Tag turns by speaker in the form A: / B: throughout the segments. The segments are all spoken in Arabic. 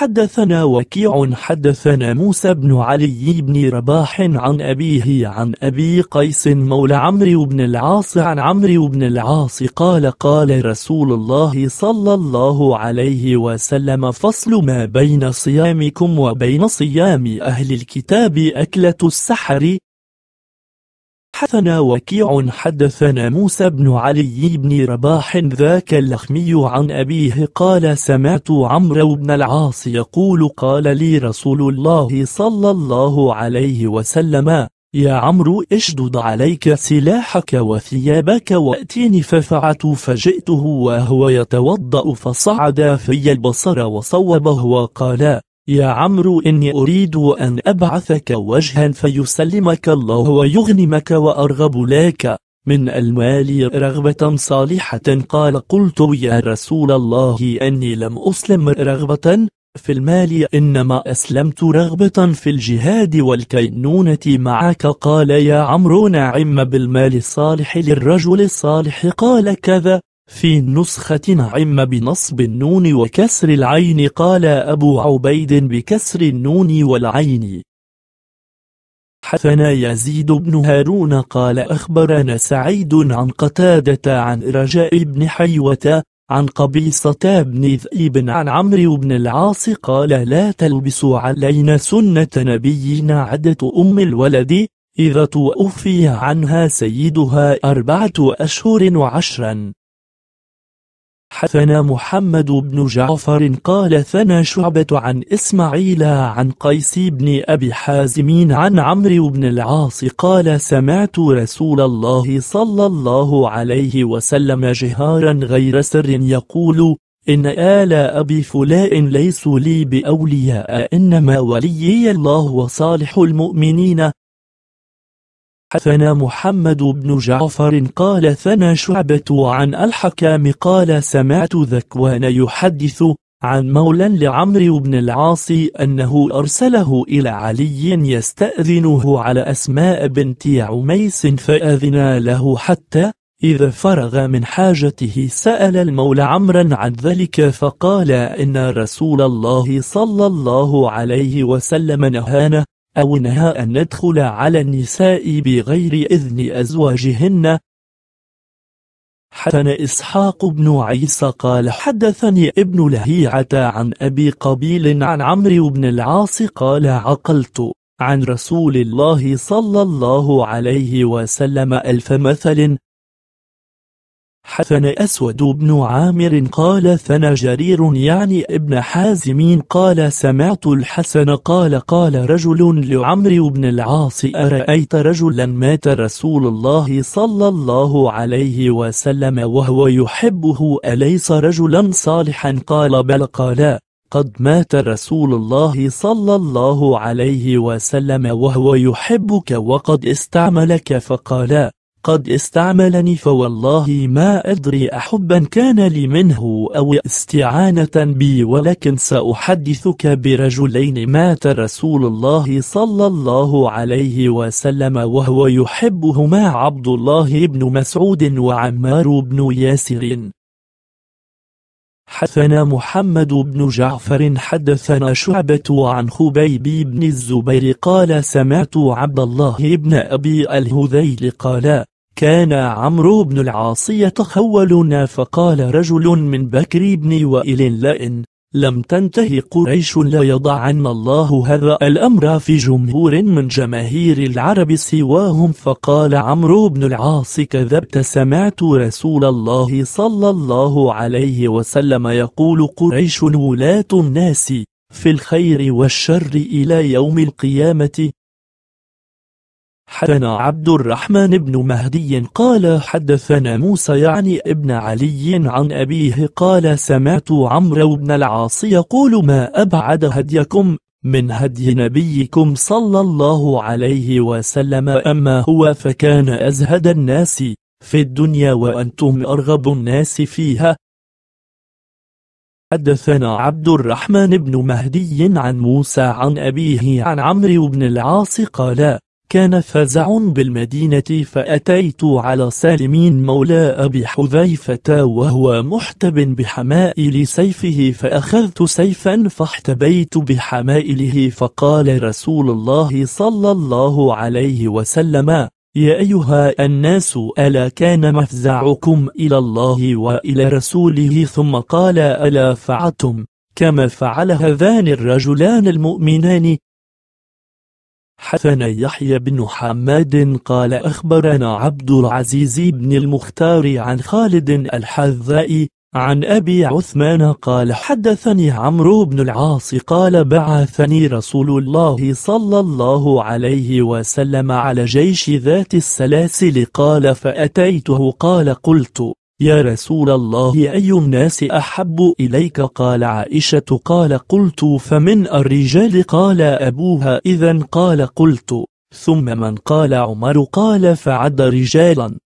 A: حدثنا وكيع حدثنا موسى بن علي بن رباح عن أبيه عن أبي قيس مولى عمرو بن العاص عن عمرو بن العاص قال قال رسول الله صلى الله عليه وسلم فصل ما بين صيامكم وبين صيام أهل الكتاب أكلة السحر حدثنا وكيع حدثنا موسى بن علي بن رباح ذاك اللخمي عن أبيه قال سمعت عمرو بن العاص يقول قال لي رسول الله صلى الله عليه وسلم يا عمرو اشدد عليك سلاحك وثيابك وأتيني ففعت فجئته وهو يتوضأ فصعد في البصر وصوبه وقال يا عمرو إني أريد أن أبعثك وجها فيسلمك الله ويغنمك وأرغب لك من المال رغبة صالحة قال قلت يا رسول الله أني لم أسلم رغبة في المال إنما أسلمت رغبة في الجهاد والكينونة معك قال يا عمرو نعم بالمال الصالح للرجل الصالح قال كذا في نسخة عم بنصب النون وكسر العين قال أبو عبيد بكسر النون والعين حثنا يزيد بن هارون قال أخبرنا سعيد عن قتادة عن رجاء بن حيوة عن قبيصة بن ذئب عن عمرو بن العاص قال لا تلبسوا علينا سنة نبينا عدة أم الولد إذا توفي عنها سيدها أربعة أشهر وعشرا حدثنا محمد بن جعفر قال ثنى شعبة عن إسماعيل عن قيس بن أبي حازم عن عمرو بن العاص قال سمعت رسول الله صلى الله عليه وسلم جهارا غير سر يقول إن آل أبي فلاء ليسوا لي بأولياء إنما وليي الله وصالح المؤمنين حثنا محمد بن جعفر قال ثنا شعبة عن الحكام قال سمعت ذكوان يحدث عن مولى لعمرو بن العاص أنه أرسله إلى علي يستأذنه على أسماء بنت عميس فأذن له حتى إذا فرغ من حاجته سأل المولى عمرا عن ذلك فقال إن رسول الله صلى الله عليه وسلم نهانه أو نهى أن ندخل على النساء بغير إذن أزواجهن حتى إسحاق بن عيسى قال حدثني ابن لهيعة عن أبي قبيل عن عمرو بن العاص قال عقلت عن رسول الله صلى الله عليه وسلم ألف مثل حسن أسود بن عامر قال ثنى جرير يعني ابن حازم قال سمعت الحسن قال قال رجل لعمر بن العاص أرأيت رجلا مات رسول الله صلى الله عليه وسلم وهو يحبه أليس رجلا صالحا قال بل قال قد مات رسول الله صلى الله عليه وسلم وهو يحبك وقد استعملك فقال قد استعملني فوالله ما أدري أحبا كان لي منه أو استعانة بي ولكن سأحدثك برجلين مات رسول الله صلى الله عليه وسلم وهو يحبهما عبد الله بن مسعود وعمار بن ياسر حدثنا محمد بن جعفر حدثنا شعبة عن خبيب بن الزبير قال سمعت عبد الله بن أبي الهذيل قال كان عمرو بن العاص يتخولنا فقال رجل من بكر بن وائل لئن لم تنتهي قريش لا يضعن الله هذا الأمر في جمهور من جماهير العرب سواهم فقال عمرو بن العاص كذبت سمعت رسول الله صلى الله عليه وسلم يقول قريش ولاة الناس في الخير والشر إلى يوم القيامة حدثنا عبد الرحمن بن مهدي قال حدثنا موسى يعني ابن علي عن أبيه قال سمعت عمرو بن العاص يقول ما أبعد هديكم من هدي نبيكم صلى الله عليه وسلم أما هو فكان أزهد الناس في الدنيا وأنتم أرغب الناس فيها حدثنا عبد الرحمن بن مهدي عن موسى عن أبيه عن عمرو بن العاص قال كان فزع بالمدينة فأتيت على سالمين مولى أبي حذيفة وهو محتب بحمائل سيفه فأخذت سيفا فاحتبيت بحمائله فقال رسول الله صلى الله عليه وسلم يا أيها الناس ألا كان مفزعكم إلى الله وإلى رسوله ثم قال ألا فعتم كما فعل هذان الرجلان المؤمنان حسن يحيى بن حماد قال أخبرنا عبد العزيز بن المختار عن خالد الحذائي عن أبي عثمان قال حدثني عمرو بن العاص قال بعثني رسول الله صلى الله عليه وسلم على جيش ذات السلاسل قال فأتيته قال قلت يا رسول الله أي الناس أحب إليك قال عائشة قال قلت فمن الرجال قال أبوها إذا قال قلت ثم من قال عمر قال فعد رجالا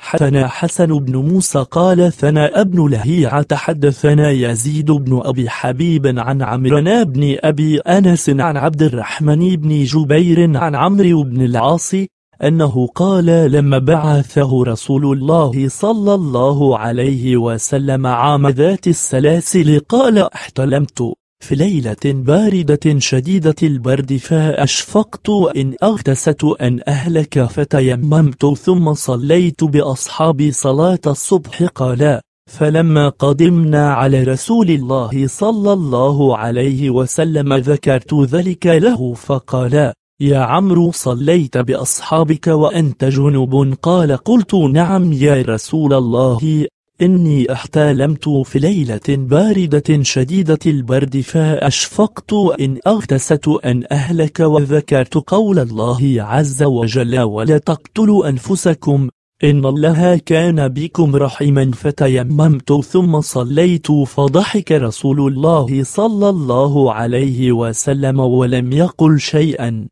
A: حدثنا حسن بن موسى قال ثنا ابن لهيعة حدثنا يزيد بن أبي حبيب عن عمرنا بن أبي أنس عن عبد الرحمن بن جبير عن عمرو بن العاص أنه قال لما بعثه رسول الله صلى الله عليه وسلم عام ذات السلاسل قال احتلمت في ليلة باردة شديدة البرد فأشفقت إن أغتست أن أهلك فتيممت ثم صليت بأصحابي صلاة الصبح قال فلما قدمنا على رسول الله صلى الله عليه وسلم ذكرت ذلك له فقال يا عمرو صليت بأصحابك وأنت جنوب قال قلت نعم يا رسول الله إني احتلمت في ليلة باردة شديدة البرد فأشفقت إن أغتست أن أهلك وذكرت قول الله عز وجل ولا تقتلوا أنفسكم إن الله كان بكم رحيما فتيممت ثم صليت فضحك رسول الله صلى الله عليه وسلم ولم يقل شيئا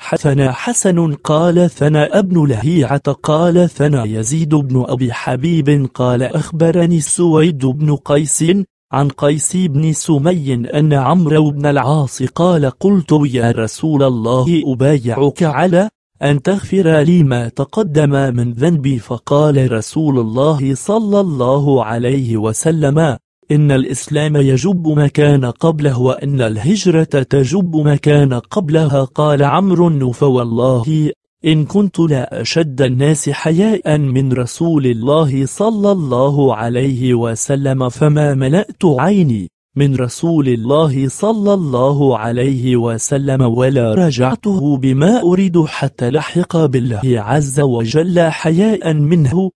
A: حثنا حسن قال ثنا ابن لهيعة قال ثنا يزيد بن أبي حبيب قال أخبرني السويد بن قيس عن قيس بن سمي أن عمرو بن العاص قال قلت يا رسول الله أبايعك على أن تغفر لي ما تقدم من ذنبي فقال رسول الله صلى الله عليه وسلم إن الإسلام يجب ما كان قبله وإن الهجرة تجب ما كان قبلها قال عمرو فوالله إن كنت لا أشد الناس حياء من رسول الله صلى الله عليه وسلم فما ملأت عيني من رسول الله صلى الله عليه وسلم ولا رجعته بما أريد حتى لحق بالله عز وجل حياء منه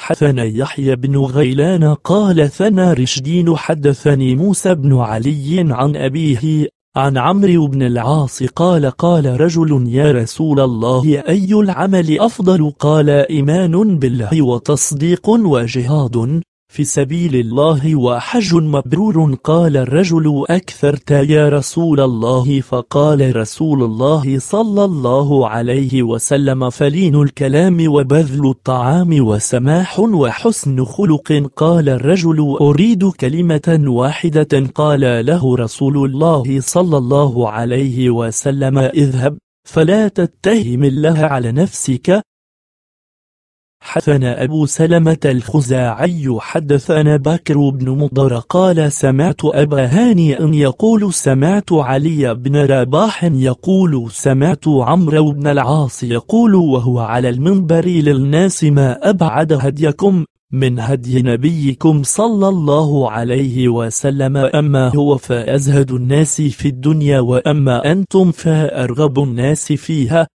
A: حدثنا يحيى بن غيلان قال ثنا رشدين حدثني موسى بن علي عن أبيه عن عمرو بن العاص قال قال رجل يا رسول الله أي العمل أفضل قال إيمان بالله وتصديق وجهاد في سبيل الله وحج مبرور قال الرجل أكثرت يا رسول الله فقال رسول الله صلى الله عليه وسلم فلين الكلام وبذل الطعام وسماح وحسن خلق قال الرجل أريد كلمة واحدة قال له رسول الله صلى الله عليه وسلم اذهب فلا تتهم الله على نفسك حدثنا أبو سلمة الخزاعي حدثنا بكر بن مضر قال سمعت أبا هاني أن يقول سمعت علي بن رباح يقول سمعت عمرو بن العاص يقول وهو على المنبر للناس ما أبعد هديكم من هدي نبيكم صلى الله عليه وسلم أما هو فأزهد الناس في الدنيا وأما أنتم فأرغب الناس فيها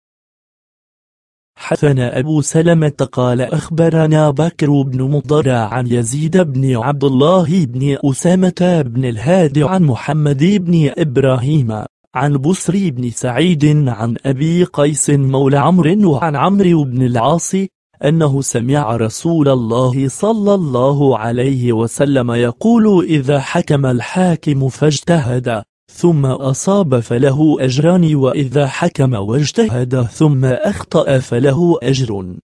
A: حدثنا أبو سلمة قال أخبرنا بكر بن مضرع عن يزيد بن عبد الله بن أسامة بن الهادي عن محمد بن إبراهيم عن بصري بن سعيد عن أبي قيس مولى عمرو وعن عمرو بن العاص أنه سمع رسول الله صلى الله عليه وسلم يقول إذا حكم الحاكم فاجتهد ثم أصاب فله أجران وإذا حكم واجتهد ثم أخطأ فله أجر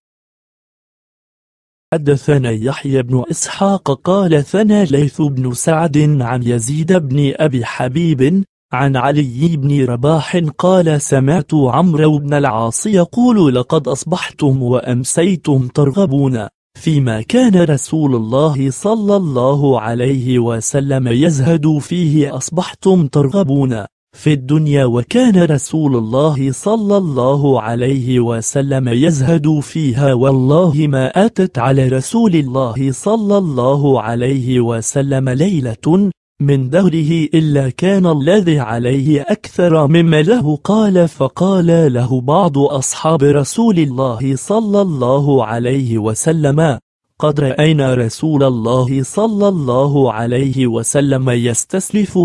A: حدثنا يحيى بن إسحاق قال ثنى ليث بن سعد عن يزيد بن أبي حبيب عن علي بن رباح قال سمعت عمرو بن العاص يقول لقد أصبحتم وأمسيتم ترغبون فيما كان رسول الله صلى الله عليه وسلم يزهد فيه أصبحتم ترغبون في الدنيا وكان رسول الله صلى الله عليه وسلم يزهد فيها والله ما أتت على رسول الله صلى الله عليه وسلم ليلة من دهره إلا كان الذي عليه أكثر مما له قال فقال له بعض أصحاب رسول الله صلى الله عليه وسلم قد رأينا رسول الله صلى الله عليه وسلم يستسلف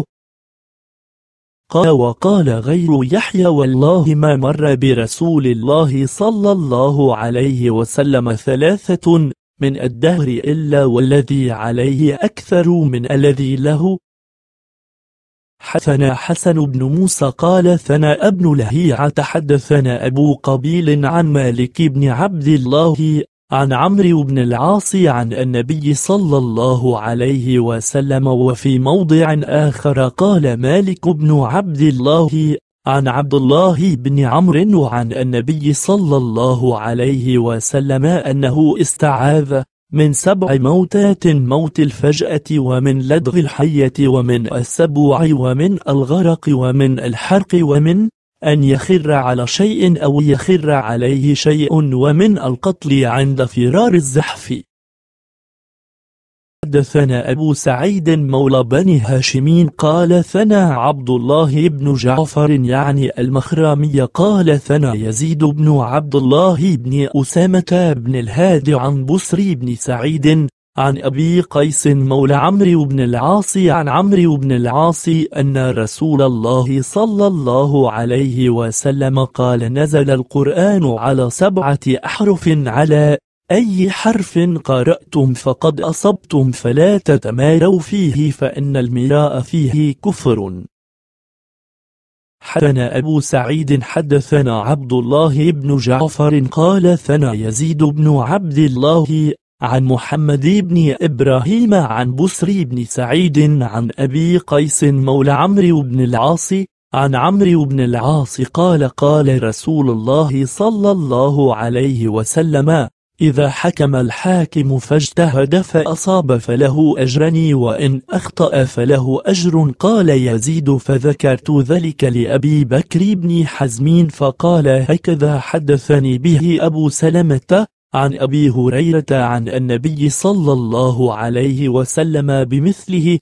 A: قال وقال غير يحيى والله ما مر برسول الله صلى الله عليه وسلم ثلاثة من الدهر إلا والذي عليه أكثر من الذي له حدثنا حسن بن موسى قال ثنا ابن لهيعة حدثنا أبو قبيل عن مالك بن عبد الله عن عمرو بن العاص عن النبي صلى الله عليه وسلم وفي موضع آخر قال مالك بن عبد الله عن عبد الله بن عمرو وعن النبي صلى الله عليه وسلم أنه استعاذ من سبع موتات موت الفجأة ومن لدغ الحية ومن السبوع ومن الغرق ومن الحرق ومن أن يخر على شيء أو يخر عليه شيء ومن القتل عند فرار الزحف حدثنا أبو سعيد مولى بني هاشم قال ثنا عبد الله بن جعفر يعني المخرامي قال ثنا يزيد بن عبد الله بن أسامة بن الهادي عن بصري بن سعيد عن أبي قيس مولى عمرو بن العاص عن عمرو بن العاص أن رسول الله صلى الله عليه وسلم قال نزل القرآن على سبعة أحرف على أي حرف قرأتم فقد أصبتم فلا تتماروا فيه فإن المراء فيه كفر حدثنا أبو سعيد حدثنا عبد الله بن جعفر قال ثنا يزيد بن عبد الله عن محمد بن إبراهيم عن بصري بن سعيد عن أبي قيس مولى عمرو بن العاص عن عمرو بن العاص قال قال رسول الله صلى الله عليه وسلم إذا حكم الحاكم فاجتهد فأصاب فله أجرني وإن أخطأ فله أجر قال يزيد فذكرت ذلك لأبي بكر بن حزمين فقال هكذا حدثني به أبو سلمة عن أبي هريرة عن النبي صلى الله عليه وسلم بمثله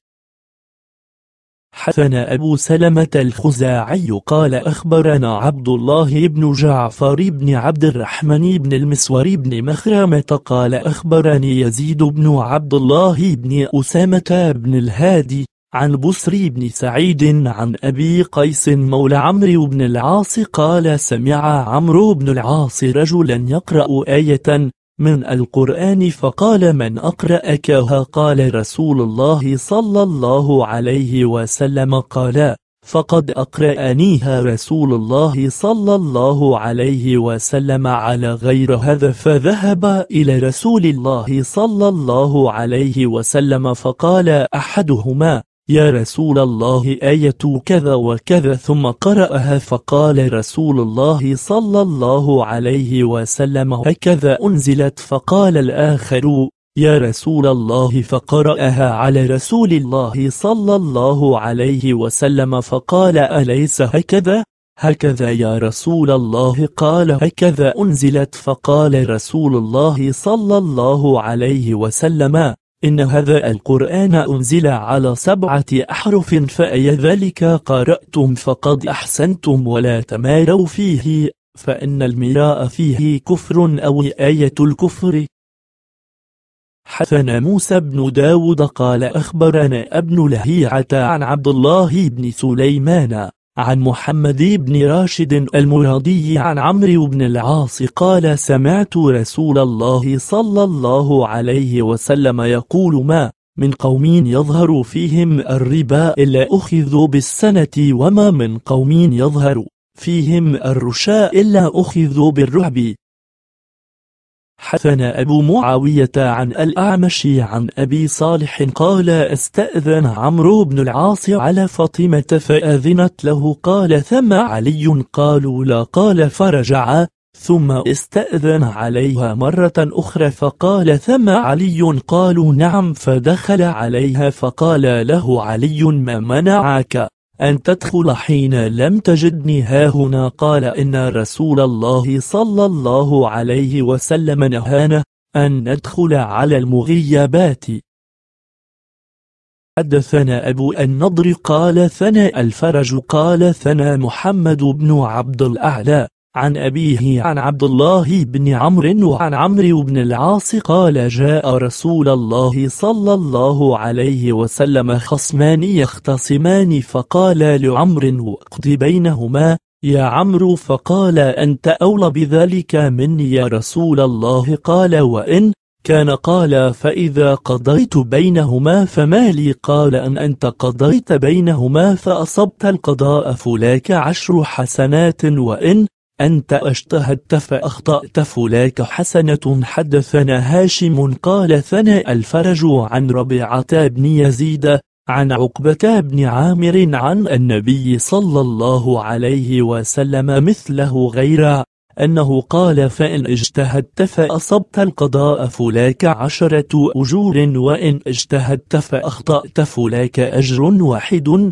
A: حسن أبو سلمة الخزاعي قال أخبرنا عبد الله بن جعفر بن عبد الرحمن بن المسور بن مخرمة قال أخبرني يزيد بن عبد الله بن أسامة بن الهادي عن بصري بن سعيد عن أبي قيس مولى عمرو بن العاص قال سمع عمرو بن العاص رجلا يقرأ آية من القرآن فقال من أقرأكها قال رسول الله صلى الله عليه وسلم قال فقد أقرأنيها رسول الله صلى الله عليه وسلم على غير هذا فذهب إلى رسول الله صلى الله عليه وسلم فقال أحدهما يا رسول الله آية كذا وكذا ثم قرأها فقال رسول الله صلى الله عليه وسلم هكذا أنزلت فقال الآخر يا رسول الله فقرأها على رسول الله صلى الله عليه وسلم فقال أليس هكذا؟ هكذا يا رسول الله قال هكذا أنزلت فقال رسول الله صلى الله عليه وسلم إن هذا القرآن أنزل على سبعة أحرف فأي ذلك قرأتم فقد أحسنتم ولا تماروا فيه فإن المراء فيه كفر أو آية الكفر حثنا موسى بن داود قال أخبرنا ابن لهيعة عن عبد الله بن سليمان عن محمد بن راشد المرادي عن عمرو بن العاص قال سمعت رسول الله صلى الله عليه وسلم يقول ما من قوم يظهر فيهم الربا إلا أخذوا بالسنة وما من قوم يظهر فيهم الرشاء إلا أخذوا بالرعب حدثنا أبو معاوية عن الأعمش عن أبي صالح قال استأذن عمرو بن العاص على فاطمة فأذنت له قال ثم علي قالوا لا قال فرجع ثم استأذن عليها مرة أخرى فقال ثم علي قالوا نعم فدخل عليها فقال له علي ما منعك أن تدخل حين لم تجدني هاهنا قال إن رسول الله صلى الله عليه وسلم نهانا أن ندخل على المغيبات حدثنا أبو النضر قال ثنى الفرج قال ثنى محمد بن عبد الأعلى عن أبيه عن عبد الله بن عمرو وعن عمرو بن العاص قال جاء رسول الله صلى الله عليه وسلم خصمان يختصمان فقال لعمرو واقض بينهما يا عمرو فقال أنت أولى بذلك مني يا رسول الله قال وإن كان قال فإذا قضيت بينهما فما لي قال أن أنت قضيت بينهما فأصبت القضاء فلاك عشر حسنات وإن أنت اجتهدت فأخطأت فلاك حسنة حدثنا هاشم قال ثنى الفرج عن ربيعة بن يزيد عن عقبة بن عامر عن النبي صلى الله عليه وسلم مثله غير أنه قال فإن اجتهدت فأصبت القضاء فلاك عشرة أجور وإن اجتهدت فأخطأت فلاك أجر واحد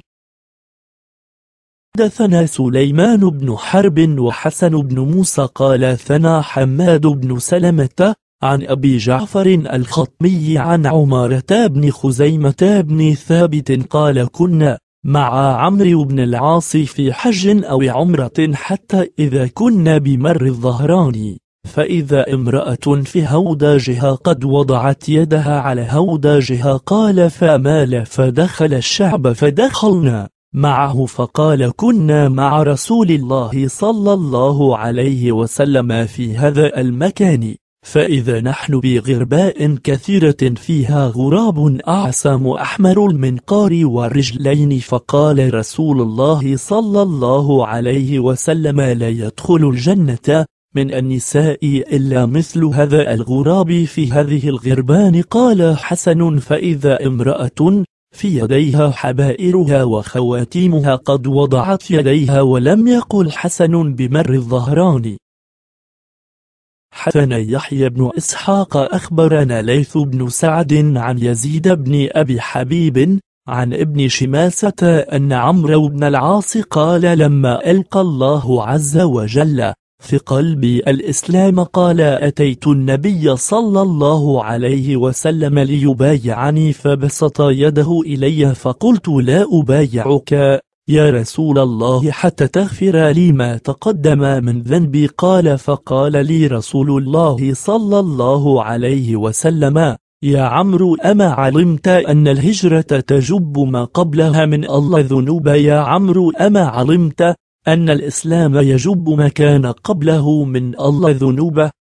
A: حدثنا سليمان بن حرب وحسن بن موسى قال ثنا حماد بن سلمة عن أبي جعفر الخطمي عن عمارة بن خزيمة بن ثابت قال كنا مع عمرو بن العاص في حج أو عمرة حتى إذا كنا بمر الظهران فإذا امرأة في هوداجها قد وضعت يدها على هوداجها قال فمال فدخل الشعب فدخلنا معه فقال كنا مع رسول الله صلى الله عليه وسلم في هذا المكان فإذا نحن بغرباء كثيرة فيها غراب أعسام أحمر المنقار والرجلين فقال رسول الله صلى الله عليه وسلم لا يدخل الجنة من النساء إلا مثل هذا الغراب في هذه الغربان قال حسن فإذا امرأة في يديها حبائرها وخواتيمها قد وضعت يديها ولم يقل حسن بمر الظهران حسن يحيى بن إسحاق أخبرنا ليث بن سعد عن يزيد بن أبي حبيب عن ابن شماسة أن عمرو بن العاص قال لما ألقى الله عز وجل في قلبي الإسلام قال أتيت النبي صلى الله عليه وسلم ليبايعني فبسط يده إلي فقلت لا أبايعك يا رسول الله حتى تغفر لي ما تقدم من ذنبي قال فقال لي رسول الله صلى الله عليه وسلم يا عمرو أما علمت أن الهجرة تجب ما قبلها من الله ذنوب يا عمرو أما علمت أن الإسلام يجب ما كان قبله من الله ذنوبه